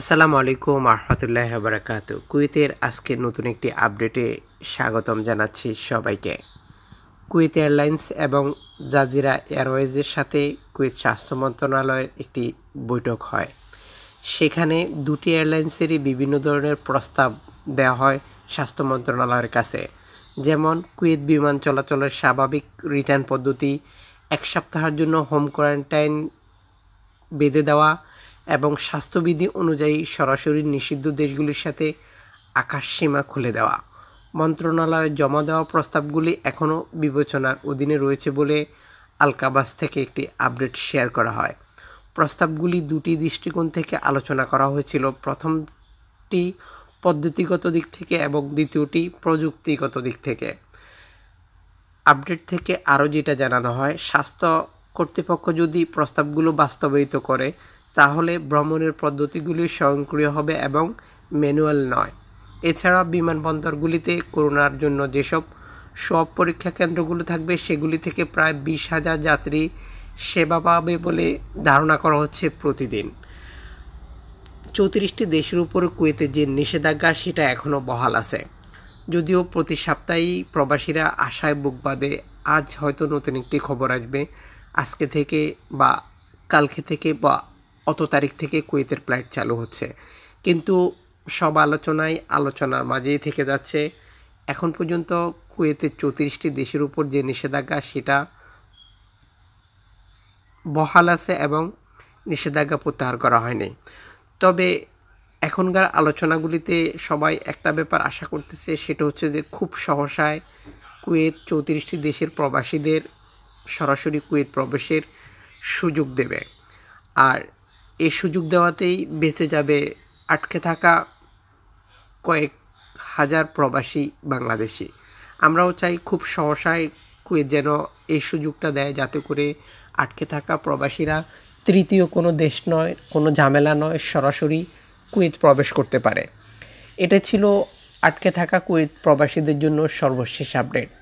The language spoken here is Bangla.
আসসালামু আলাইকুম আহমতুল্লাহ বারাকাত কুয়েতের আজকে নতুন একটি আপডেটে স্বাগতম জানাচ্ছি সবাইকে কুয়েত এয়ারলাইন্স এবং জাজিরা এয়ারওয়েজের সাথে কুয়েত স্বাস্থ্য মন্ত্রণালয়ের একটি বৈঠক হয় সেখানে দুটি এয়ারলাইন্সেরই বিভিন্ন ধরনের প্রস্তাব দেওয়া হয় স্বাস্থ্য মন্ত্রণালয়ের কাছে যেমন কুয়েত বিমান চলাচলের স্বাভাবিক রিটার্ন পদ্ধতি এক সপ্তাহের জন্য হোম কোয়ারেন্টাইন বেঁধে দেওয়া এবং স্বাস্থ্যবিধি অনুযায়ী সরাসরি নিষিদ্ধ দেশগুলির সাথে আকাশ সীমা খুলে দেওয়া মন্ত্রণালয়ে জমা দেওয়া প্রস্তাবগুলি এখনও বিবেচনার অধীনে রয়েছে বলে আলকাবাস থেকে একটি আপডেট শেয়ার করা হয় প্রস্তাবগুলি দুটি দৃষ্টিকোণ থেকে আলোচনা করা হয়েছিল প্রথমটি পদ্ধতিগত দিক থেকে এবং দ্বিতীয়টি প্রযুক্তিগত দিক থেকে আপডেট থেকে আরও যেটা জানানো হয় স্বাস্থ্য কর্তৃপক্ষ যদি প্রস্তাবগুলো বাস্তবায়িত করে তাহলে ভ্রমণের পদ্ধতিগুলি স্বয়ংক্রিয় হবে এবং ম্যানুয়াল নয় এছাড়া বিমানবন্দরগুলিতে করোনার জন্য যেসব সব পরীক্ষা কেন্দ্রগুলো থাকবে সেগুলি থেকে প্রায় বিশ হাজার যাত্রী সেবা পাবে বলে ধারণা করা হচ্ছে প্রতিদিন চৌত্রিশটি দেশের উপরে কুয়েতে যে নিষেধাজ্ঞা সেটা এখনও বহাল আছে যদিও প্রতি সপ্তাহেই প্রবাসীরা আশায় বুক বাঁধে আজ হয়তো নতুন একটি খবর আসবে আজকে থেকে বা কালকে থেকে বা অত তারিখ থেকে কুয়েতের ফ্লাইট চালু হচ্ছে কিন্তু সব আলোচনায় আলোচনার মাঝেই থেকে যাচ্ছে এখন পর্যন্ত কুয়েতের চৌত্রিশটি দেশের উপর যে নিষেধাজ্ঞা সেটা বহাল আছে এবং নিষেধাজ্ঞা প্রত্যাহার করা হয়নি তবে এখনকার আলোচনাগুলিতে সবাই একটা ব্যাপার আশা করতেছে সেটা হচ্ছে যে খুব সহসায় কুয়েত চৌত্রিশটি দেশের প্রবাসীদের সরাসরি কুয়েত প্রবেশের সুযোগ দেবে আর এ সুযোগ দেওয়াতেই বেঁচে যাবে আটকে থাকা কয়েক হাজার প্রবাসী বাংলাদেশি আমরাও চাই খুব সহসায় যেন এই সুযোগটা দেয় যাতে করে আটকে থাকা প্রবাসীরা তৃতীয় কোনো দেশ নয় কোনো ঝামেলা নয় সরাসরি কুয়েত প্রবেশ করতে পারে এটা ছিল আটকে থাকা কুয়েত প্রবাসীদের জন্য সর্বশেষ আপডেট